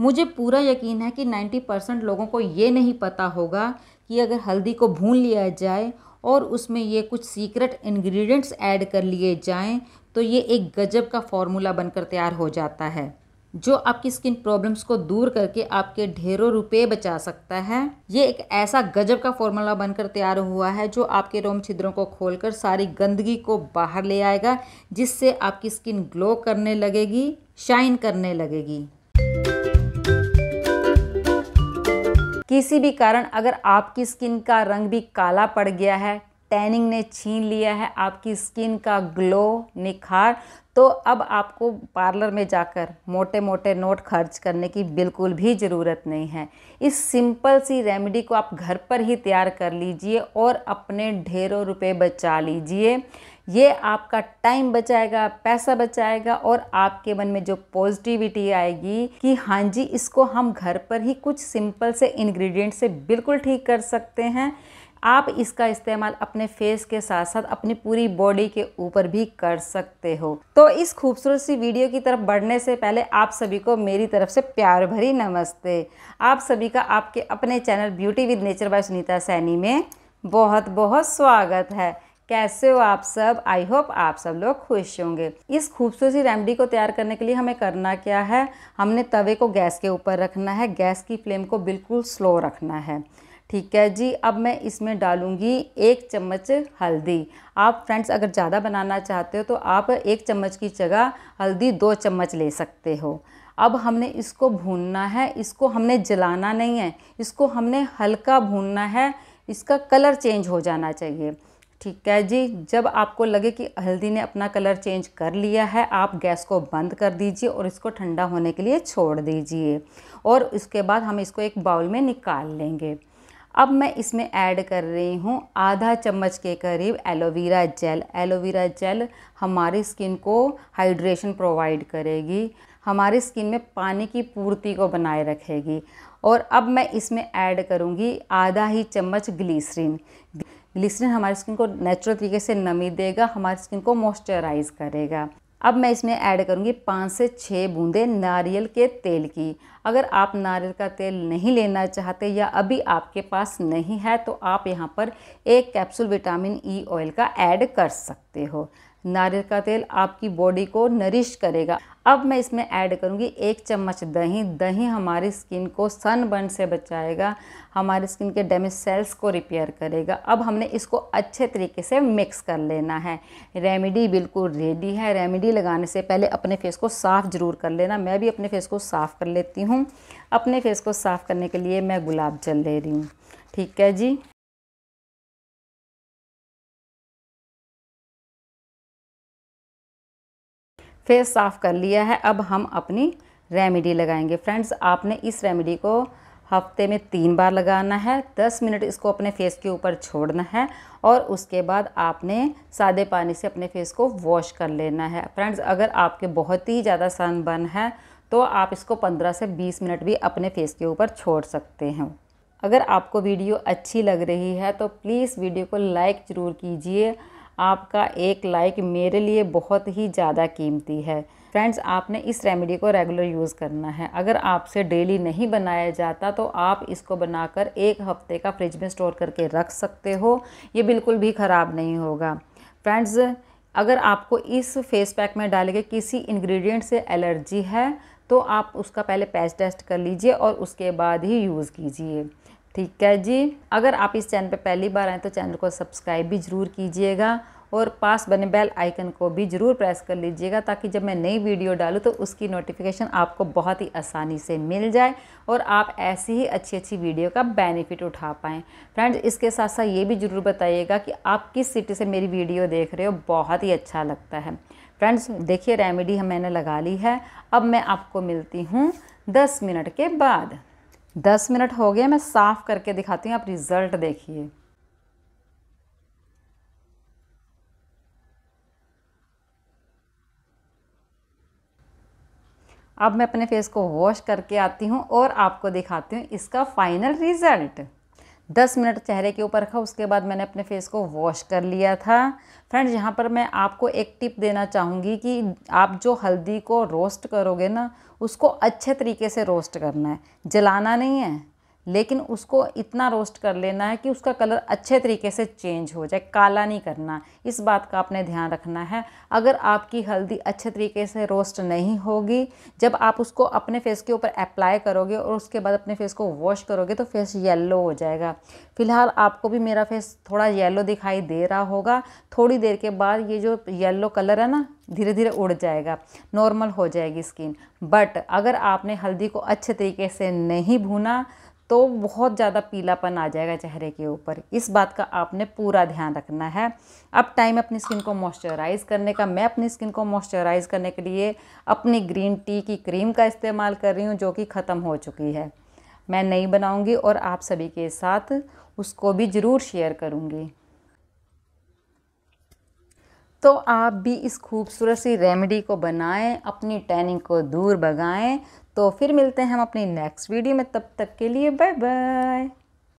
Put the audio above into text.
मुझे पूरा यकीन है कि 90 परसेंट लोगों को ये नहीं पता होगा कि अगर हल्दी को भून लिया जाए और उसमें ये कुछ सीक्रेट इंग्रेडिएंट्स ऐड कर लिए जाएं तो ये एक गजब का फॉर्मूला बनकर तैयार हो जाता है जो आपकी स्किन प्रॉब्लम्स को दूर करके आपके ढेरों रुपए बचा सकता है ये एक ऐसा गजब का फॉर्मूला बनकर तैयार हुआ है जो आपके रोम छिद्रों को खोलकर सारी गंदगी को बाहर ले आएगा जिससे आपकी स्किन ग्लो करने लगेगी शाइन करने लगेगी किसी भी कारण अगर आपकी स्किन का रंग भी काला पड़ गया है टैनिंग ने छीन लिया है आपकी स्किन का ग्लो निखार तो अब आपको पार्लर में जाकर मोटे मोटे नोट खर्च करने की बिल्कुल भी ज़रूरत नहीं है इस सिंपल सी रेमेडी को आप घर पर ही तैयार कर लीजिए और अपने ढेरों रुपए बचा लीजिए ये आपका टाइम बचाएगा पैसा बचाएगा और आपके मन में जो पॉजिटिविटी आएगी कि हाँ जी इसको हम घर पर ही कुछ सिंपल से इंग्रेडिएंट से बिल्कुल ठीक कर सकते हैं आप इसका इस्तेमाल अपने फेस के साथ साथ अपनी पूरी बॉडी के ऊपर भी कर सकते हो तो इस खूबसूरत सी वीडियो की तरफ बढ़ने से पहले आप सभी को मेरी तरफ से प्यार भरी नमस्ते आप सभी का आपके अपने channel beauty with nature by Sunita Saini में बहुत बहुत स्वागत है कैसे हो आप सब आई होप आप सब लोग खुश होंगे इस खूबसूरत सी रेमडी को तैयार करने के लिए हमें करना क्या है हमने तवे को गैस के ऊपर रखना है गैस की फ्लेम को बिल्कुल स्लो रखना है ठीक है जी अब मैं इसमें डालूँगी एक चम्मच हल्दी आप फ्रेंड्स अगर ज़्यादा बनाना चाहते हो तो आप एक चम्मच की जगह हल्दी दो चम्मच ले सकते हो अब हमने इसको भूनना है इसको हमने जलाना नहीं है इसको हमने हल्का भूनना है इसका कलर चेंज हो जाना चाहिए ठीक है जी जब आपको लगे कि हल्दी ने अपना कलर चेंज कर लिया है आप गैस को बंद कर दीजिए और इसको ठंडा होने के लिए छोड़ दीजिए और उसके बाद हम इसको एक बाउल में निकाल लेंगे अब मैं इसमें ऐड कर रही हूँ आधा चम्मच के करीब एलोवेरा जेल एलोवेरा जेल हमारी स्किन को हाइड्रेशन प्रोवाइड करेगी हमारी स्किन में पानी की पूर्ति को बनाए रखेगी और अब मैं इसमें ऐड करूँगी आधा ही चम्मच ग्लीसरीन ग्लिसरीन हमारी स्किन को नेचुरल तरीके से नमी देगा हमारी स्किन को मॉइस्चराइज करेगा अब मैं इसमें ऐड करूँगी पाँच से छः बूंदे नारियल के तेल की अगर आप नारियल का तेल नहीं लेना चाहते या अभी आपके पास नहीं है तो आप यहाँ पर एक कैप्सूल विटामिन ई ऑयल का ऐड कर सकते हो नारियल का तेल आपकी बॉडी को नरिश करेगा अब मैं इसमें ऐड करूँगी एक चम्मच दही दही हमारी स्किन को सनबर्न से बचाएगा हमारी स्किन के डैमेज सेल्स को रिपेयर करेगा अब हमने इसको अच्छे तरीके से मिक्स कर लेना है रेमेडी बिल्कुल रेडी है रेमेडी लगाने से पहले अपने फेस को साफ़ ज़रूर कर लेना मैं भी अपने फेस को साफ़ कर लेती हूँ अपने फेस को साफ़ करने के लिए मैं गुलाब जल ले रही हूँ ठीक है जी फेस साफ़ कर लिया है अब हम अपनी रेमेडी लगाएंगे फ्रेंड्स आपने इस रेमेडी को हफ्ते में तीन बार लगाना है दस मिनट इसको अपने फेस के ऊपर छोड़ना है और उसके बाद आपने सादे पानी से अपने फेस को वॉश कर लेना है फ्रेंड्स अगर आपके बहुत ही ज़्यादा सनबर्न है तो आप इसको पंद्रह से बीस मिनट भी अपने फेस के ऊपर छोड़ सकते हैं अगर आपको वीडियो अच्छी लग रही है तो प्लीज़ वीडियो को लाइक ज़रूर कीजिए आपका एक लाइक मेरे लिए बहुत ही ज़्यादा कीमती है फ्रेंड्स आपने इस रेमेडी को रेगुलर यूज़ करना है अगर आपसे डेली नहीं बनाया जाता तो आप इसको बनाकर एक हफ्ते का फ्रिज में स्टोर करके रख सकते हो ये बिल्कुल भी ख़राब नहीं होगा फ्रेंड्स अगर आपको इस फेस पैक में डाले गए किसी इंग्रेडिएंट से एलर्जी है तो आप उसका पहले पैच टेस्ट कर लीजिए और उसके बाद ही यूज़ कीजिए ठीक है जी अगर आप इस चैनल पर पहली बार आएँ तो चैनल को सब्सक्राइब भी ज़रूर कीजिएगा और पास बने बेल आइकन को भी ज़रूर प्रेस कर लीजिएगा ताकि जब मैं नई वीडियो डालूँ तो उसकी नोटिफिकेशन आपको बहुत ही आसानी से मिल जाए और आप ऐसी ही अच्छी अच्छी वीडियो का बेनिफिट उठा पाएँ फ्रेंड्स इसके साथ साथ ये भी ज़रूर बताइएगा कि आप किस सिटी से मेरी वीडियो देख रहे हो बहुत ही अच्छा लगता है फ्रेंड्स देखिए रेमेडी हम मैंने लगा ली है अब मैं आपको मिलती हूँ दस मिनट के बाद दस मिनट हो गए मैं साफ़ करके दिखाती हूँ आप रिज़ल्ट देखिए अब मैं अपने फेस को वॉश करके आती हूँ और आपको दिखाती हूँ इसका फाइनल रिज़ल्ट दस मिनट चेहरे के ऊपर रखा उसके बाद मैंने अपने फेस को वॉश कर लिया था फ्रेंड्स यहाँ पर मैं आपको एक टिप देना चाहूँगी कि आप जो हल्दी को रोस्ट करोगे ना उसको अच्छे तरीके से रोस्ट करना है जलाना नहीं है लेकिन उसको इतना रोस्ट कर लेना है कि उसका कलर अच्छे तरीके से चेंज हो जाए काला नहीं करना इस बात का आपने ध्यान रखना है अगर आपकी हल्दी अच्छे तरीके से रोस्ट नहीं होगी जब आप उसको अपने फेस के ऊपर अप्लाई करोगे और उसके बाद अपने फेस को वॉश करोगे तो फेस येलो हो जाएगा फिलहाल आपको भी मेरा फेस थोड़ा येलो दिखाई दे रहा होगा थोड़ी देर के बाद ये जो येलो कलर है ना धीरे धीरे उड़ जाएगा नॉर्मल हो जाएगी स्किन बट अगर आपने हल्दी को अच्छे तरीके से नहीं भूना तो बहुत ज़्यादा पीलापन आ जाएगा चेहरे के ऊपर इस बात का आपने पूरा ध्यान रखना है अब टाइम अपनी स्किन को मॉइस्चराइज़ करने का मैं अपनी स्किन को मॉइस्चराइज़ करने के लिए अपनी ग्रीन टी की क्रीम का इस्तेमाल कर रही हूँ जो कि ख़त्म हो चुकी है मैं नहीं बनाऊँगी और आप सभी के साथ उसको भी ज़रूर शेयर करूँगी तो आप भी इस खूबसूरत सी रेमेडी को बनाएं अपनी टैनिंग को दूर भगाएं तो फिर मिलते हैं हम अपनी नेक्स्ट वीडियो में तब तक के लिए बाय बाय